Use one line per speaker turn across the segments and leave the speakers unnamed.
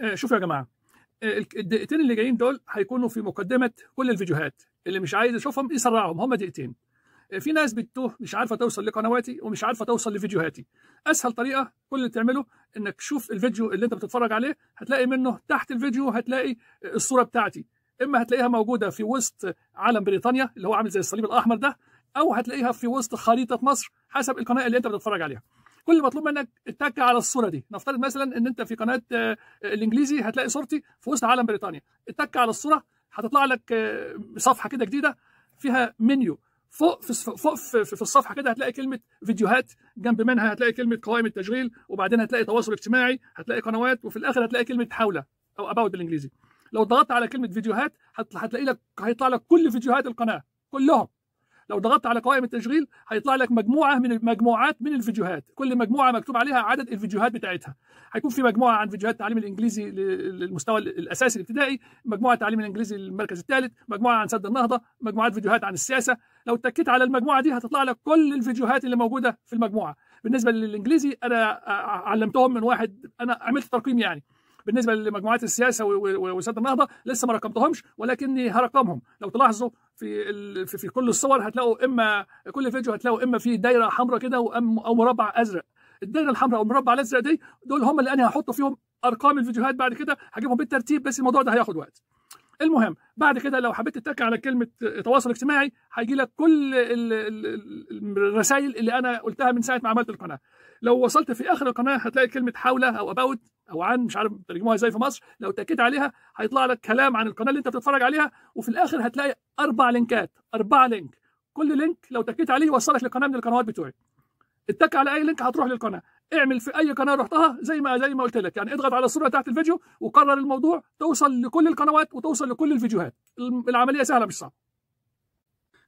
آه، شوفوا يا جماعه آه، الدقيقتين اللي جايين دول هيكونوا في مقدمه كل الفيديوهات اللي مش عايز يشوفهم يسرعهم هم دقيقتين آه، في ناس بتتوه مش عارفه توصل لقنواتي ومش عارفه توصل لفيديوهاتي اسهل طريقه كل اللي تعمله انك تشوف الفيديو اللي انت بتتفرج عليه هتلاقي منه تحت الفيديو هتلاقي الصوره بتاعتي اما هتلاقيها موجوده في وسط علم بريطانيا اللي هو عامل زي الصليب الاحمر ده او هتلاقيها في وسط خريطه مصر حسب القناه اللي انت بتتفرج عليها كل مطلوب منك اتك على الصوره دي نفترض مثلا ان انت في قناه آه، الانجليزي هتلاقي صورتي في وسط عالم بريطانيا اتك على الصوره هتطلع لك آه، صفحه كده جديده فيها منيو فوق في فوق في, في الصفحه كده هتلاقي كلمه فيديوهات جنب منها هتلاقي كلمه قوائم التشغيل وبعدين هتلاقي تواصل اجتماعي هتلاقي قنوات وفي الاخر هتلاقي كلمه حوله او اباوت بالانجليزي لو ضغطت على كلمه فيديوهات هتلاقي لك هيطلع لك كل فيديوهات القناه كلهم لو ضغطت على قوائم التشغيل هيطلع لك مجموعه من المجموعات من الفيديوهات كل مجموعه مكتوب عليها عدد الفيديوهات بتاعتها هيكون في مجموعه عن فيديوهات تعليم الانجليزي للمستوى الاساسي الابتدائي مجموعه تعليم الانجليزي للمركز الثالث مجموعه عن سد النهضه مجموعات فيديوهات عن السياسه لو اتكيت على المجموعه دي هتطلع لك كل الفيديوهات اللي موجوده في المجموعه بالنسبه للانجليزي انا علمتهم من واحد انا عملت ترقيم يعني بالنسبه لمجموعات السياسه ووزاره النهضه لسه ما رقمتهمش ولكني هرقمهم لو تلاحظوا في في, في كل الصور هتلاقوا اما كل فيديو هتلاقوا اما في دايره حمراء كده او مربع ازرق الدايره الحمراء او المربع الازرق دي دول هم اللي انا هحط فيهم ارقام الفيديوهات بعد كده هجيبهم بالترتيب بس الموضوع ده هياخد وقت المهم بعد كده لو حبيت تتك على كلمه تواصل اجتماعي هيجي لك كل الرسائل اللي انا قلتها من ساعه ما عملت القناه لو وصلت في اخر القناه هتلاقي كلمه حولة او اباوت او عن مش عارف ترجموها ازاي في مصر لو تأكد عليها هيطلع لك كلام عن القناه اللي انت بتتفرج عليها وفي الاخر هتلاقي اربع لينكات اربع لينك كل لينك لو اتاكدت عليه يوصلك لقناه من القنوات بتوعي اتك على اي لينك هتروح للقناه اعمل في اي قناه رحتها زي ما زي ما قلت لك يعني اضغط على الصوره تحت الفيديو وقرر الموضوع توصل لكل القنوات وتوصل لكل الفيديوهات العمليه سهله مش صعبه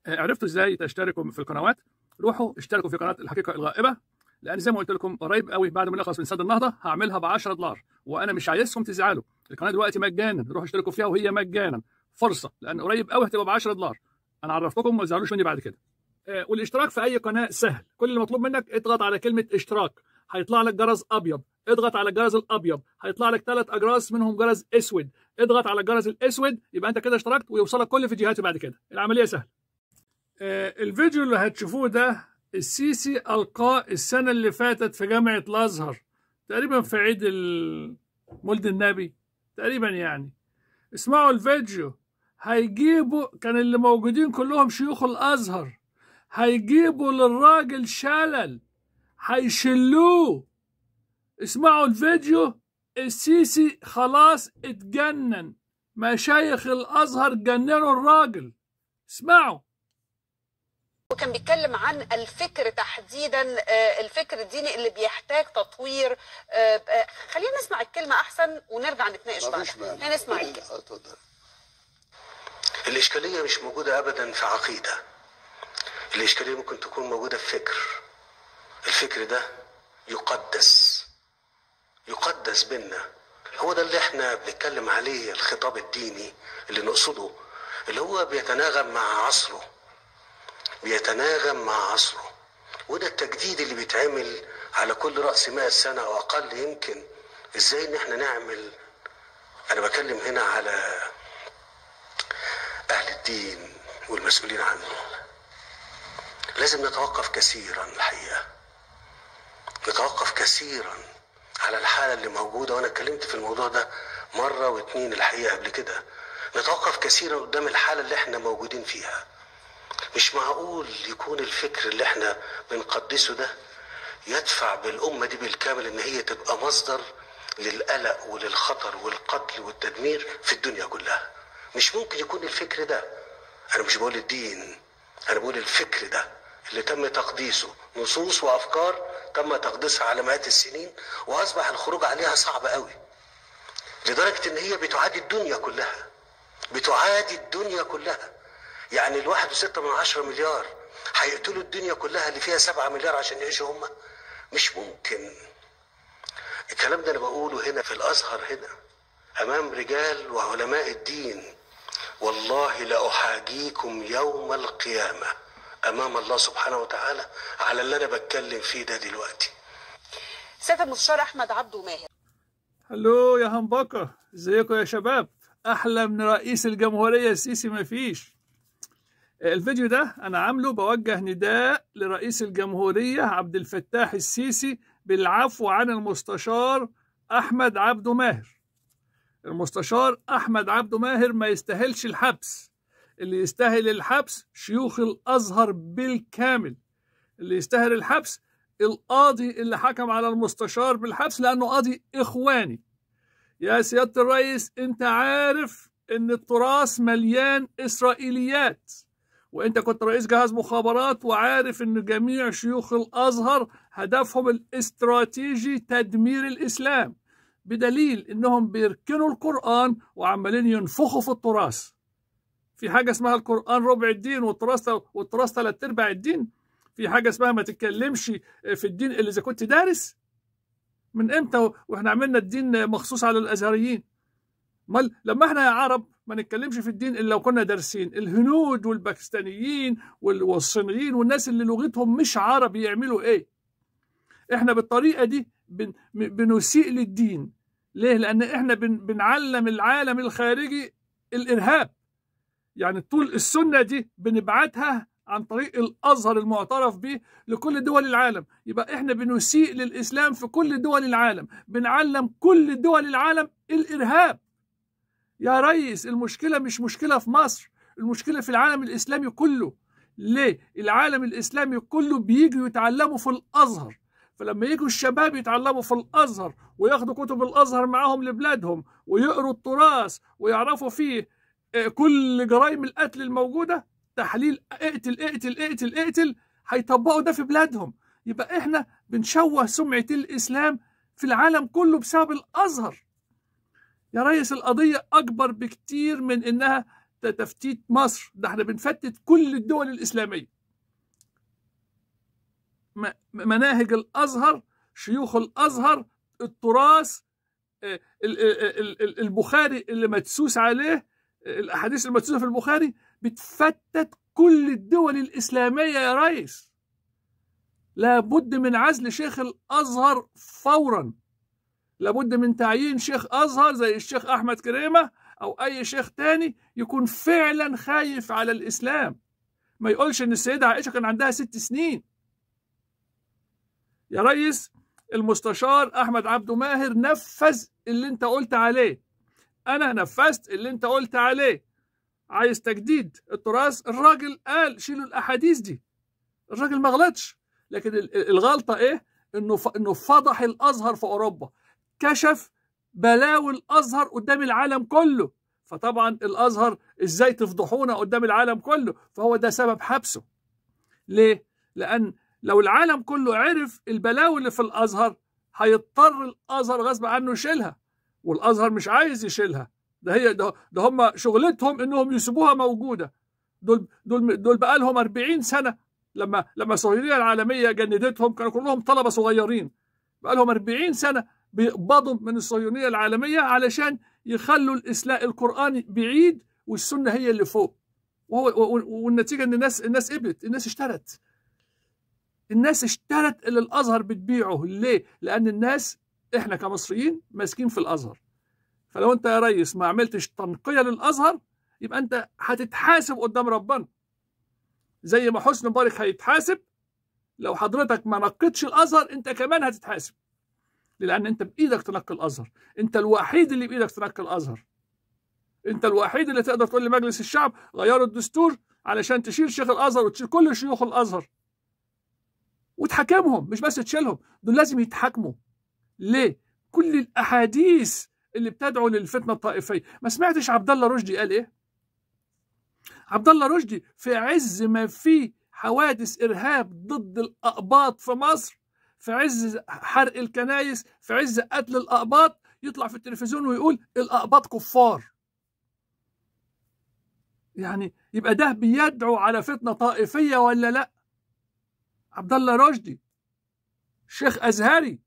آه، عرفتوا ازاي تشتركوا في القنوات روحوا اشتركوا في قناه الحقيقه الغائبه لان زي ما قلت لكم قريب قوي بعد ما نخلص من سد النهضه هعملها ب 10 دولار وانا مش عايزكم تزعلوا القناه دلوقتي مجانا روحوا اشتركوا فيها وهي مجانا فرصه لان قريب قوي هتبقى ب 10 دولار انا عرفتكم ما تزعلوش مني بعد كده آه، والاشتراك في اي قناه سهل كل اللي مطلوب منك اضغط على كلمه اشتراك هيطلع لك جرس ابيض اضغط على الجرس الابيض هيطلع لك ثلاث اجراس منهم جرس اسود اضغط على الجرس الاسود يبقى انت كده اشتركت ويوصلك كل فيديوهاتي بعد كده العمليه سهله آه، الفيديو اللي هتشوفوه ده السيسي القاه السنه اللي فاتت في جامعه الازهر تقريبا في عيد مولد النبي تقريبا يعني اسمعوا الفيديو هيجيبوا كان اللي موجودين كلهم شيوخ الازهر هيجيبوا للراجل شلل هيشلوه اسمعوا الفيديو السيسي خلاص اتجنن مشايخ الازهر جننوا الراجل اسمعوا
وكان بيتكلم عن الفكر تحديدا آه، الفكر الديني اللي بيحتاج تطوير آه، آه، خلينا نسمع الكلمه احسن
ونرجع نتناقش بعدها نسمع
الكلمه الاشكاليه مش موجوده ابدا في عقيده الاشكاليه ممكن تكون موجوده في فكر الفكر ده يقدس يقدس بينا هو ده اللي احنا بنتكلم عليه الخطاب الديني اللي نقصده اللي هو بيتناغم مع عصره بيتناغم مع عصره وده التجديد اللي بيتعمل على كل راس 100 سنه او اقل يمكن ازاي ان احنا نعمل انا بكلم هنا على اهل الدين والمسؤولين عنه لازم نتوقف كثيرا الحقيقه نتوقف كثيرا على الحالة اللي موجودة وأنا اتكلمت في الموضوع ده مرة واتنين الحقيقة قبل كده نتوقف كثيرا قدام الحالة اللي احنا موجودين فيها مش معقول يكون الفكر اللي احنا بنقدسه ده يدفع بالأمة دي بالكامل إن هي تبقى مصدر للقلق وللخطر والقتل والتدمير في الدنيا كلها مش ممكن يكون الفكر ده أنا مش بقول الدين أنا بقول الفكر ده اللي تم تقديسه نصوص وأفكار تم تقديسها على مئات السنين واصبح الخروج عليها صعب قوي لدرجه ان هي بتعادي الدنيا كلها بتعادي الدنيا كلها يعني الواحد وستة من عشرة مليار هيقتلوا الدنيا كلها اللي فيها سبعة مليار عشان يعيشوا هم مش ممكن الكلام ده انا بقوله هنا في الازهر هنا امام رجال وعلماء الدين والله لاحاجيكم يوم القيامه امام الله سبحانه وتعالى على اللي انا بتكلم فيه
ده دلوقتي سيادة المستشار احمد عبده ماهر الو يا همبكر ازيكم يا شباب احلى من رئيس الجمهوريه السيسي ما فيش الفيديو ده انا عامله بوجه نداء لرئيس الجمهوريه عبد الفتاح السيسي بالعفو عن المستشار احمد عبده ماهر المستشار احمد عبده ماهر ما يستاهلش الحبس اللي يستاهل الحبس شيوخ الازهر بالكامل اللي يستاهل الحبس القاضي اللي حكم على المستشار بالحبس لانه قاضي اخواني يا سياده الرئيس انت عارف ان التراث مليان اسرائيليات وانت كنت رئيس جهاز مخابرات وعارف ان جميع شيوخ الازهر هدفهم الاستراتيجي تدمير الاسلام بدليل انهم بيركنوا القران وعمالين ينفخوا في التراث في حاجه اسمها القران ربع الدين والدراسه والدراسه ثلاث ارباع الدين في حاجه اسمها ما تتكلمش آه، في الدين الا اذا كنت دارس من امتى واحنا عملنا الدين مخصوص على الازهريين امال لما احنا يا عرب ما نتكلمش في الدين الا لو كنا دارسين الهنود والباكستانيين والصينيين والناس اللي لغتهم مش عربي يعملوا ايه احنا بالطريقه دي بن بنسيء للدين ليه لان احنا بن بنعلم العالم الخارجي الارهاب يعني طول السنة دي بنبعتها عن طريق الازهر المعترف به لكل دول العالم يبقى احنا بنسيء للاسلام في كل دول العالم بنعلم كل دول العالم الارهاب يا ريس المشكله مش مشكله في مصر المشكله في العالم الاسلامي كله ليه العالم الاسلامي كله بيجوا يتعلموا في الازهر فلما يجوا الشباب يتعلموا في الازهر وياخدوا كتب الازهر معاهم لبلادهم ويقروا التراث ويعرفوا فيه كل جرائم القتل الموجوده تحليل اقتل اقتل اقتل اقتل هيطبقوا ده في بلادهم يبقى احنا بنشوه سمعه الاسلام في العالم كله بسبب الازهر يا ريس القضيه اكبر بكتير من انها تفتيت مصر ده احنا بنفتت كل الدول الاسلاميه مناهج الازهر شيوخ الازهر التراث آه، آه، آه، البخاري اللي مدسوس عليه الاحاديث المدسوسه في البخاري بتفتت كل الدول الاسلاميه يا ريس لابد من عزل شيخ الازهر فورا لابد من تعيين شيخ ازهر زي الشيخ احمد كريمه او اي شيخ تاني يكون فعلا خايف على الاسلام ما يقولش ان السيده عائشه كان عندها ست سنين يا ريس المستشار احمد عبده ماهر نفذ اللي انت قلت عليه انا نفذت اللي انت قلت عليه عايز تجديد التراث الراجل قال شيلوا الاحاديث دي الراجل ما غلطش لكن الغلطه ايه انه انه فضح الازهر في اوروبا كشف بلاوي الازهر قدام العالم كله فطبعا الازهر ازاي تفضحونا قدام العالم كله فهو ده سبب حبسه ليه لان لو العالم كله عرف البلاوي اللي في الازهر هيضطر الازهر غصب عنه يشيلها والازهر مش عايز يشيلها ده هي ده, ده هم شغلتهم انهم يسيبوها موجوده دول دول دول بقى لهم 40 سنه لما لما الصهيونيه العالميه جندتهم كانوا كلهم طلبه صغيرين بقى لهم 40 سنه بيقبضوا من الصهيونيه العالميه علشان يخلوا الاسلام القراني بعيد والسنه هي اللي فوق وهو والنتيجه ان الناس الناس قبلت الناس اشترت الناس اشترت اللي الازهر بتبيعه ليه؟ لان الناس احنا كمصريين ماسكين في الازهر فلو انت يا ريس ما عملتش تنقيه للازهر يبقى انت هتتحاسب قدام ربنا زي ما حسن مبارك هيتحاسب لو حضرتك ما نقيتش الازهر انت كمان هتتحاسب لان انت بايدك تنقي الازهر انت الوحيد اللي بايدك تنقي الازهر انت الوحيد اللي تقدر تقول لمجلس الشعب غيروا الدستور علشان تشيل شيخ الازهر وتشيل كل شيوخ الازهر وتحاكمهم مش بس تشيلهم دول لازم يتحاكموا ليه؟ كل الاحاديث اللي بتدعو للفتنه الطائفيه ما سمعتش عبد الله رشدي قال ايه عبد الله رشدي في عز ما في حوادث ارهاب ضد الاقباط في مصر في عز حرق الكنائس في عز قتل الاقباط يطلع في التلفزيون ويقول الاقباط كفار يعني يبقى ده بيدعو على فتنه طائفيه ولا لا عبد الله رشدي شيخ ازهري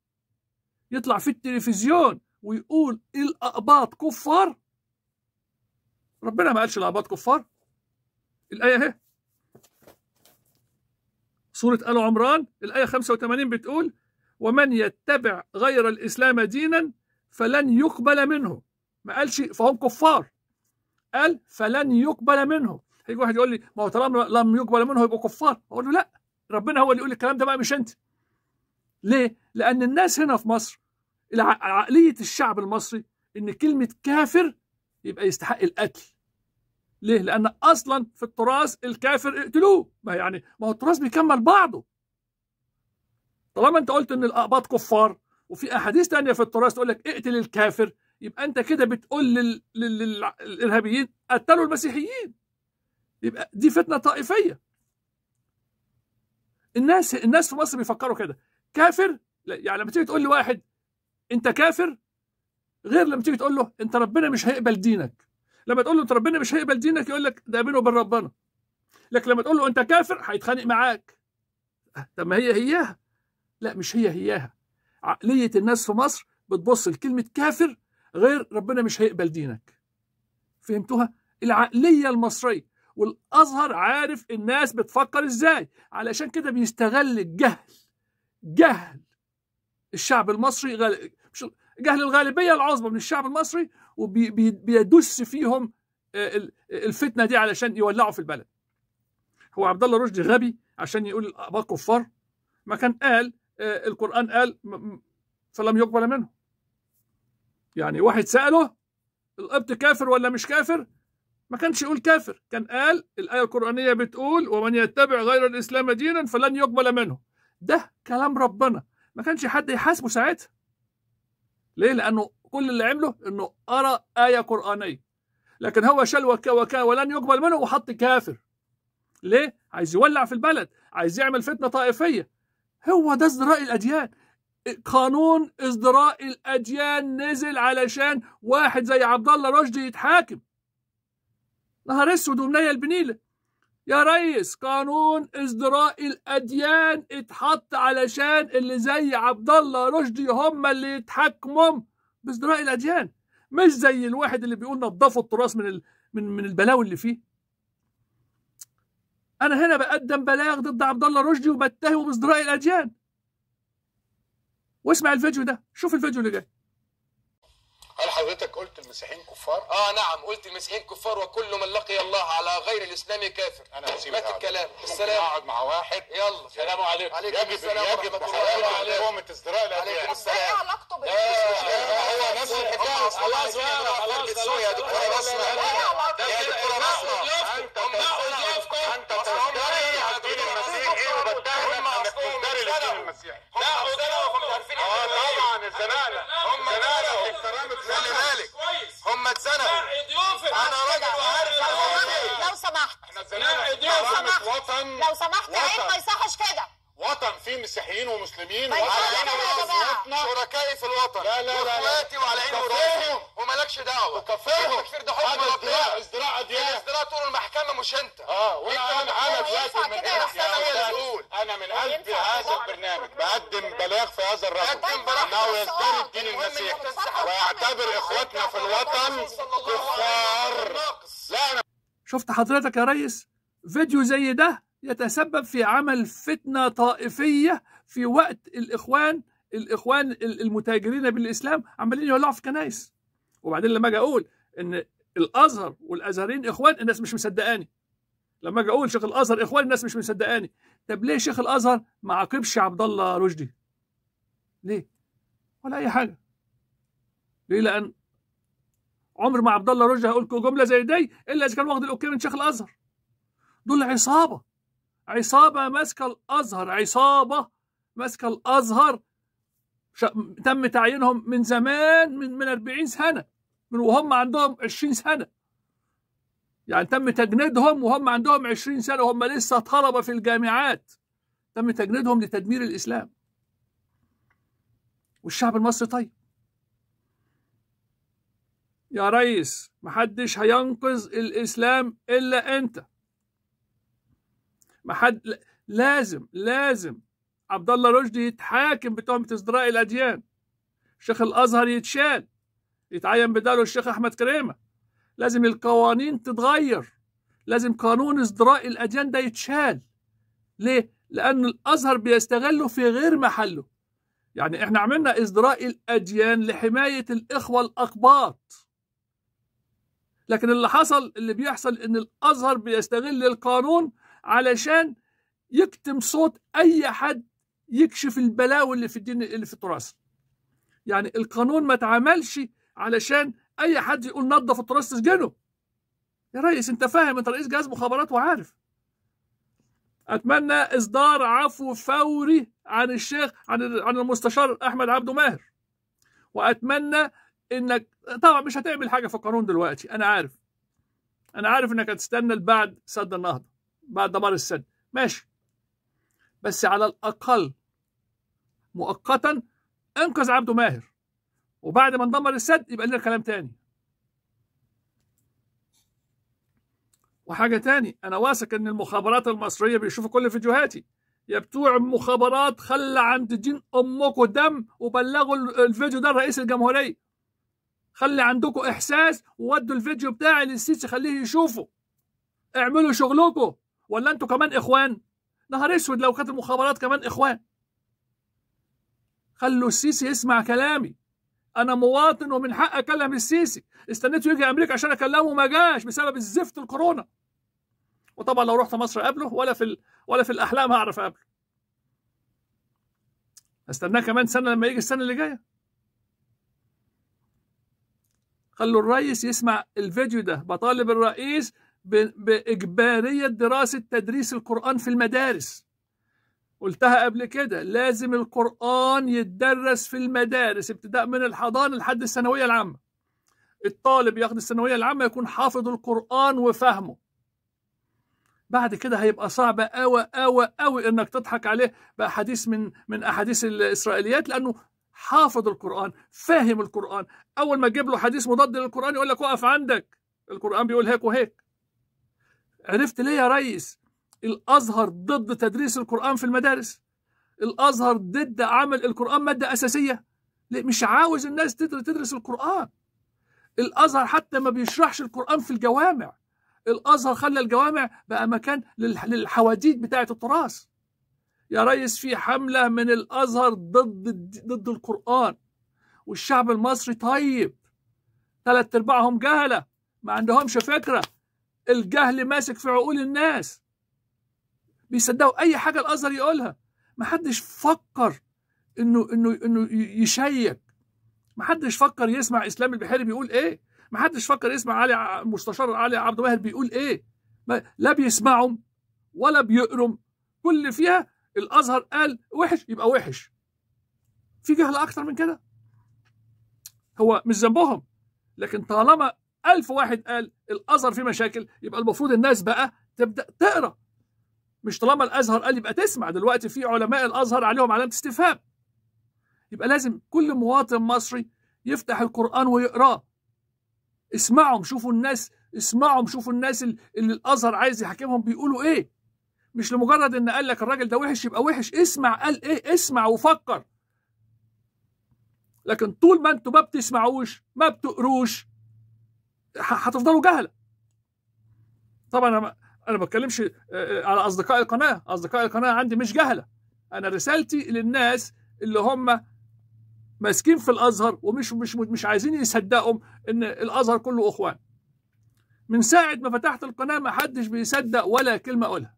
يطلع في التلفزيون ويقول إيه الأقباط كفار ربنا ما قالش الأقباط كفار الآية اهي سورة آل عمران الآية 85 بتقول ومن يتبع غير الإسلام دينا فلن يقبل منه ما قالش فهم كفار قال فلن يقبل منه هيجي واحد يقول لي ما هو طالما لم يقبل منه يبقوا كفار اقول له لا ربنا هو اللي يقول الكلام ده بقى مش انت ليه؟ لأن الناس هنا في مصر عقلية الشعب المصري إن كلمة كافر يبقى يستحق القتل ليه؟ لأن أصلا في التراث الكافر اقتلوه ما يعني ما هو التراث بيكمل بعضه طالما أنت قلت إن الأقباط كفار وفي أحاديث تانية في التراث تقول لك اقتل الكافر يبقى أنت كده بتقول لل... لل... للإرهابيين قتلوا المسيحيين يبقى دي فتنة طائفية الناس الناس في مصر بيفكروا كده كافر يعني لما تيجي تقول لواحد انت كافر غير لما تيجي تقول له انت ربنا مش هيقبل دينك لما تقول له انت ربنا مش هيقبل دينك يقول لك ده بينه وبين ربنا لكن لما تقول له انت كافر هيتخانق معاك أه، طب ما هي هياها لا مش هي هياها عقليه الناس في مصر بتبص لكلمه كافر غير ربنا مش هيقبل دينك فهمتوها العقليه المصريه والازهر عارف الناس بتفكر ازاي علشان كده بيستغل الجهل جهل الشعب المصري جهل الغالبيه العظمى من الشعب المصري وبيدس فيهم آه، الفتنه دي علشان يولعوا في البلد هو عبد الله رشدي غبي عشان يقول الاباء كفار ما كان قال آه، القران قال فلم يقبل منه يعني واحد ساله القبط كافر ولا مش كافر ما كانش يقول كافر كان قال الايه القرانيه بتقول ومن يتبع غير الاسلام دينا فلن يقبل منه ده كلام ربنا ما كانش حد يحاسبه ساعتها ليه لانه كل اللي عمله انه قرا ايه قرانيه لكن هو شال وكا وكا ولن يقبل منه وحط كافر ليه عايز يولع في البلد عايز يعمل فتنه طائفيه هو ده ازدراء الاديان قانون ازدراء الاديان نزل علشان واحد زي عبد الله رشدي يتحاكم نهار اسود ومنيه البنيله يا ريس قانون ازدراء الاديان اتحط علشان اللي زي عبد الله رشدي هم اللي يتحكموا بازدراء الاديان مش زي الواحد اللي بيقول نظفوا التراث من ال... من من البلاوي اللي فيه انا هنا بقدم بلاغ ضد عبد الله رشدي وبتهمه بازدراء الاديان واسمع الفيديو ده شوف الفيديو اللي جاي هل حضرتك قلت المسيحيين كفار؟ اه نعم قلت المسيحيين كفار وكل من لقي الله على غير الاسلام كافر انا هسيبك مات الكلام السلام اقعد مع واحد يلا السلام عليكم عليكم يجب السلام يجب محاولة ازدراء عليكم السلام ايه علاقته بالمسلمين؟ هو نفس الحكايه خلاص بقى خلاص بقى يا دكتوره بسمه يا دكتوره بسمه انت تزدري انت تزدري
الدين المسيحي وبتهم انك تزدري الدين المسيحي لا وده هم عارفين اه طبعا الزناله هم زناله خلي بالك هم اتزنقوا
انا راجل وعارف لو سمحت
لو سمحت لو سمحت عيب ما
يصحش كده
الوطن فيه مسيحيين ومسلمين وعلى عيني وسلامتنا شركائي في الوطن لا لا لا واخواتي وعلى عيني وراسي ومالكش دعوه وكفرهم التكفير ده حكم ازدراء ازدراء اديان ازدراء طول المحكمه مش انت اه وانا انا يعني انا من قلبي انا من قلب هذا البرنامج بقدم
بلاغ في هذا الرجل طيب، انه يزدري الدين المسيحي ويعتبر اخواتنا في الوطن كفار لا انا شفت حضرتك يا ريس فيديو زي ده يتسبب في عمل فتنة طائفية في وقت الإخوان الإخوان المتاجرين بالإسلام عمالين يولعوا في كنايس وبعدين لما أجي أقول إن الأزهر والأزهرين إخوان الناس مش مصدقاني لما أجي أقول شيخ الأزهر إخوان الناس مش مصدقاني طب ليه شيخ الأزهر ما عاقبش عبد الله رشدي؟ ليه؟ ولا أي حاجة ليه؟ لأن عمر ما عبد الله رشدي هقول لكم جملة زي دي إلا إذا كان واخد الأوكي من شيخ الأزهر دول عصابة عصابه ماسكه الازهر عصابه ماسكه الازهر تم تعيينهم من زمان من من 40 سنه من وهم عندهم 20 سنه يعني تم تجنيدهم وهم عندهم 20 سنه وهم لسه طلبه في الجامعات تم تجنيدهم لتدمير الاسلام والشعب المصري طيب يا ريس محدش هينقذ الاسلام الا انت ما حد لازم لازم عبد الله رشدي يتحاكم بتهمه ازدراء الاديان شيخ الازهر يتشال يتعين بداله الشيخ احمد كريمه لازم القوانين تتغير لازم قانون ازدراء الاديان ده يتشال ليه لان الازهر بيستغله في غير محله يعني احنا عملنا ازدراء الاديان لحمايه الاخوه الاقباط لكن اللي حصل اللي بيحصل ان الازهر بيستغل القانون علشان يكتم صوت اي حد يكشف البلاوي اللي في الدين اللي في التراث يعني القانون ما اتعملش علشان اي حد يقول نظف التراث تسجنه يا ريس انت فاهم انت رئيس جهاز مخابرات وعارف اتمنى اصدار عفو فوري عن الشيخ عن عن المستشار احمد عبده ماهر واتمنى انك طبعا مش هتعمل حاجه في القانون دلوقتي انا عارف انا عارف انك هتستنى لبعد سد النهضه بعد دمار السد ماشي بس على الأقل مؤقتا انقذ عبده ماهر وبعد ما اندمر السد يبقى لنا كلام تاني وحاجة تاني أنا واثق إن المخابرات المصرية بيشوفوا كل فيديوهاتي يا بتوع المخابرات خلى عند جن أمكم دم وبلغوا الفيديو ده لرئيس الجمهورية خلي عندكم إحساس وودوا الفيديو بتاعي للسيسي خليه يشوفه اعملوا شغلكم ولا انتوا كمان اخوان نهار اسود لو كانت المخابرات كمان اخوان خلوا السيسي يسمع كلامي انا مواطن ومن حق اكلم السيسي استنيته يجي امريكا عشان اكلمه ما جاش بسبب الزفت الكورونا وطبعا لو رحت مصر قبله ولا في ال... ولا في الاحلام هعرف قبله استناه كمان سنه لما يجي السنه اللي جايه خلوا الرئيس يسمع الفيديو ده بطالب الرئيس باجباريه دراسه تدريس القران في المدارس قلتها قبل كده لازم القرآن يتدرس في المدارس ابتداء من الحضانة لحد الثانوية العامة الطالب ياخد الثانوية العامة يكون حافظ القرآن وفهمه بعد كده هيبقى صعب أوى أوى أوى انك تضحك عليه باحاديث من من احاديث الاسرائيليات لانه حافظ القران فاهم القران اول ما تجيب له حديث مضاد للقران يقول لك وقف عندك القران بيقول هيك وهيك عرفت ليه يا ريس الازهر ضد تدريس القران في المدارس الازهر ضد عمل القران ماده اساسيه ليه مش عاوز الناس تدرس القران الازهر حتى ما بيشرحش القران في الجوامع الازهر خلى الجوامع بقى مكان للحواديت بتاعه التراث يا ريس في حمله من الازهر ضد ضد القران والشعب المصري طيب ثلاث ارباعهم جهله ما عندهمش فكره الجهل ماسك في عقول الناس بيصدقوا اي حاجه الازهر يقولها ما حدش فكر انه انه انه يشيك ما حدش فكر يسمع اسلام البحيري بيقول ايه ما حدش فكر يسمع علي مستشار علي عبد الواحد بيقول ايه ما لا بيسمعهم ولا بيقرم كل فيها الازهر قال وحش يبقى وحش في جهل اكتر من كده هو مش ذنبهم لكن طالما ألف واحد قال الأزهر فيه مشاكل يبقى المفروض الناس بقى تبدأ تقرأ مش طالما الأزهر قال يبقى تسمع دلوقتي في علماء الأزهر عليهم علامة استفهام يبقى لازم كل مواطن مصري يفتح القرآن ويقراه اسمعهم شوفوا الناس اسمعهم شوفوا الناس اللي الأزهر عايز يحكمهم بيقولوا إيه مش لمجرد إن قال لك الراجل ده وحش يبقى وحش اسمع قال إيه اسمع وفكر لكن طول ما انتوا ما بتسمعوش ما بتقروش هتفضلوا جهله طبعا انا انا ما بتكلمش آه، آه، على اصدقاء القناه اصدقاء القناه عندي مش جهله انا رسالتي للناس اللي هم ماسكين في الازهر ومش مش مش عايزين يصدقوا ان الازهر كله اخوان من ساعه ما فتحت القناه ما حدش بيصدق ولا كلمه اقولها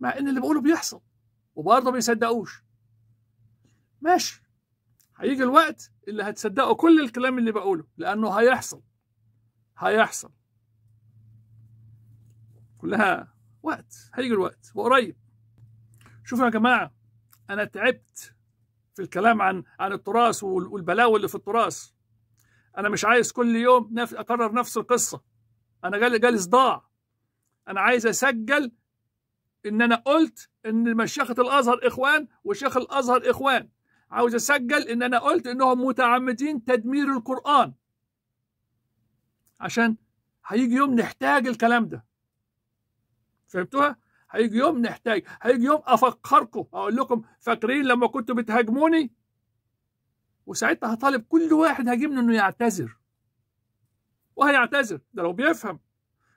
مع ان اللي بقوله بيحصل وبرضه ما بيصدقوش ماشي هيجي الوقت اللي هتصدقوا كل الكلام اللي بقوله لانه هيحصل هيحصل كلها وقت هيجي الوقت وقريب شوفوا يا جماعه انا تعبت في الكلام عن عن التراث والبلاوي اللي في التراث انا مش عايز كل يوم اكرر نفس القصه انا جالي جالي صداع انا عايز اسجل ان انا قلت ان مشيخه الازهر اخوان وشيخ الازهر اخوان عاوز اسجل ان انا قلت انهم متعمدين تدمير القران عشان هيجي يوم نحتاج الكلام ده فهمتوها؟ هيجي يوم نحتاج هيجي يوم افكركم اقول لكم فاكرين لما كنتوا بتهاجموني وساعتها هطالب كل واحد هاجمني انه يعتذر وهيعتذر ده لو بيفهم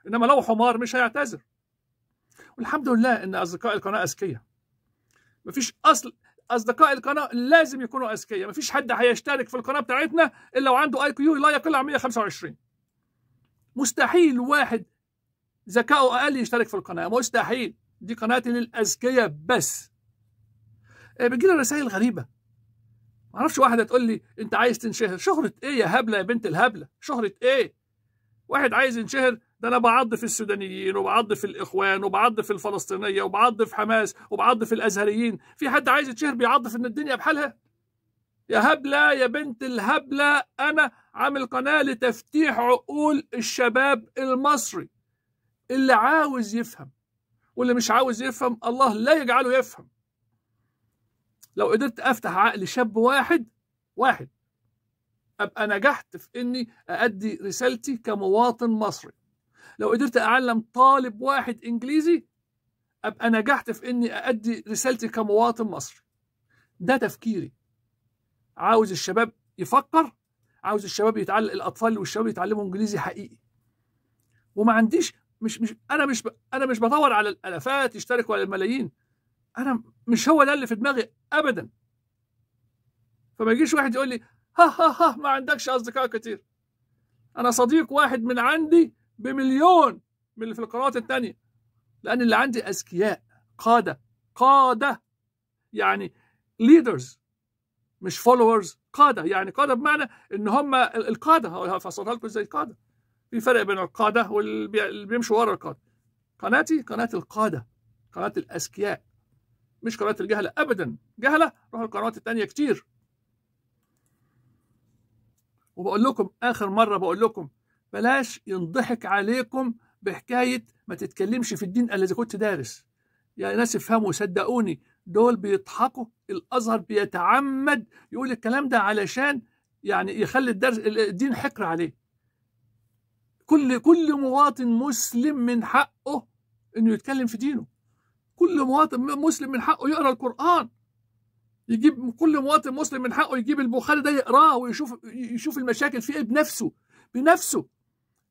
انما لو حمار مش هيعتذر والحمد لله ان اصدقاء القناه اذكياء مفيش اصل اصدقاء القناه لازم يكونوا اذكياء مفيش حد هيشترك في القناه بتاعتنا الا وعنده اي كيو لا يقل عن 125 مستحيل واحد ذكاؤه اقل يشترك في القناه مستحيل دي قناه للاذكياء بس آه، بتجيلي رسائل غريبه ما اعرفش واحده تقول لي انت عايز تنشهر شهره ايه يا هبله يا بنت الهبله شهره ايه واحد عايز ينشهر ده انا بعض في السودانيين وبعض في الاخوان وبعض في الفلسطينيه وبعض في حماس وبعض في الازهريين في حد عايز يتشهر بيعض في ان الدنيا بحالها يا هبلة يا بنت الهبلة أنا عامل قناة لتفتيح عقول الشباب المصري اللي عاوز يفهم واللي مش عاوز يفهم الله لا يجعله يفهم لو قدرت أفتح عقل شاب واحد واحد أبقى نجحت في إني أأدي رسالتي كمواطن مصري لو قدرت أعلم طالب واحد إنجليزي أبقى نجحت في إني أأدي رسالتي كمواطن مصري ده تفكيري عاوز الشباب يفكر عاوز الشباب يتعلم الاطفال والشباب يتعلموا انجليزي حقيقي وما عنديش مش مش انا مش انا مش بدور على الالافات يشتركوا على الملايين انا مش هو ده اللي في دماغي ابدا فما يجيش واحد يقول لي ها ها ها ما عندكش اصدقاء كتير انا صديق واحد من عندي بمليون من اللي في القنوات الثانيه لان اللي عندي اذكياء قاده قاده يعني ليدرز مش فولورز قاده يعني قاده بمعنى ان هم القاده هفسرها لكم ازاي القاده في فرق بين القاده واللي بيمشوا ورا القاده قناتي قناه القاده قناه الاذكياء مش قناه الجهله ابدا جهله روحوا القنوات الثانيه كتير وبقول لكم اخر مره بقول لكم بلاش ينضحك عليكم بحكايه ما تتكلمش في الدين الا اذا كنت دارس يا يعني ناس افهموا صدقوني دول بيضحكوا الازهر بيتعمد يقول الكلام ده علشان يعني يخلي الدرس الدين حكر عليه كل كل مواطن مسلم من حقه انه يتكلم في دينه كل مواطن مسلم من حقه يقرا القران يجيب كل مواطن مسلم من حقه يجيب البخاري ده يقراه ويشوف يشوف المشاكل فيه بنفسه بنفسه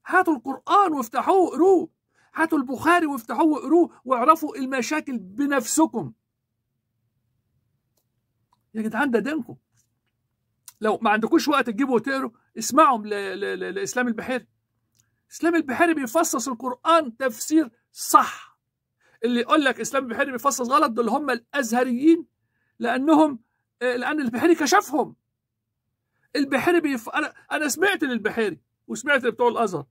هاتوا القرآن وافتحوه اقروه هاتوا البخاري وافتحوه اقروه واعرفوا المشاكل بنفسكم يا جدعان ده دينكم لو ما عندكوش وقت تجيبوا وتقروا اسمعوا لاسلام البحيري اسلام البحيري بيفصص القران تفسير صح اللي يقول لك اسلام البحيري بيفصص غلط دول هم الازهريين لانهم آه، لان البحيري كشفهم البحيري بيف... انا انا سمعت للبحيري وسمعت بتوع الازهر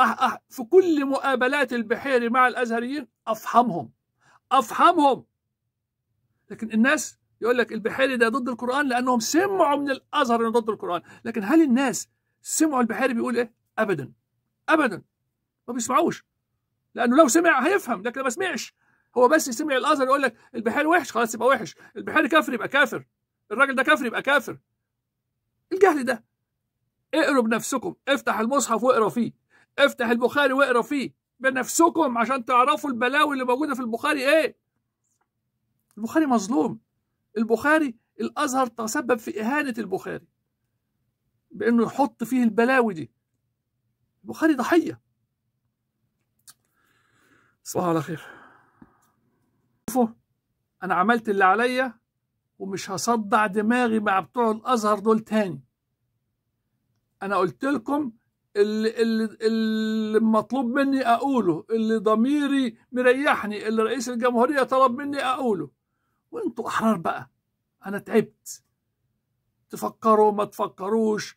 أح أح في كل مقابلات البحيري مع الازهريين افهمهم افهمهم لكن الناس يقول لك البحيري ده ضد القرآن لأنهم سمعوا من الأزهر أنه ضد القرآن لكن هل الناس سمعوا البحيري بيقول إيه؟ أبدا أبدا ما بيسمعوش لأنه لو سمع هيفهم لكن ما سمعش هو بس يسمع الأزهر يقول لك البحيري وحش خلاص يبقى وحش البحيري كافر يبقى كافر الراجل ده كافر يبقى كافر الجهل ده اقروا بنفسكم افتح المصحف واقرا فيه افتح البخاري واقرا فيه بنفسكم عشان تعرفوا البلاوي اللي موجوده في البخاري ايه البخاري مظلوم البخاري الازهر تسبب في اهانه البخاري بانه يحط فيه البلاوي دي البخاري ضحيه صباح على خير شوفوا انا عملت اللي عليا ومش هصدع دماغي مع بتوع الازهر دول تاني انا قلت لكم اللي, اللي, اللي مطلوب مني اقوله اللي ضميري مريحني اللي رئيس الجمهوريه طلب مني اقوله وانتوا احرار بقى انا تعبت تفكروا ما تفكروش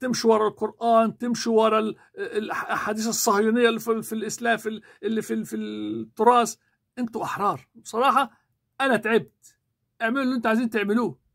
تمشوا ورا القران تمشوا ورا الاحاديث الصهيونيه اللي في الاسلام اللي في في التراث انتوا احرار بصراحه انا تعبت اعملوا اللي انتوا عايزين تعملوه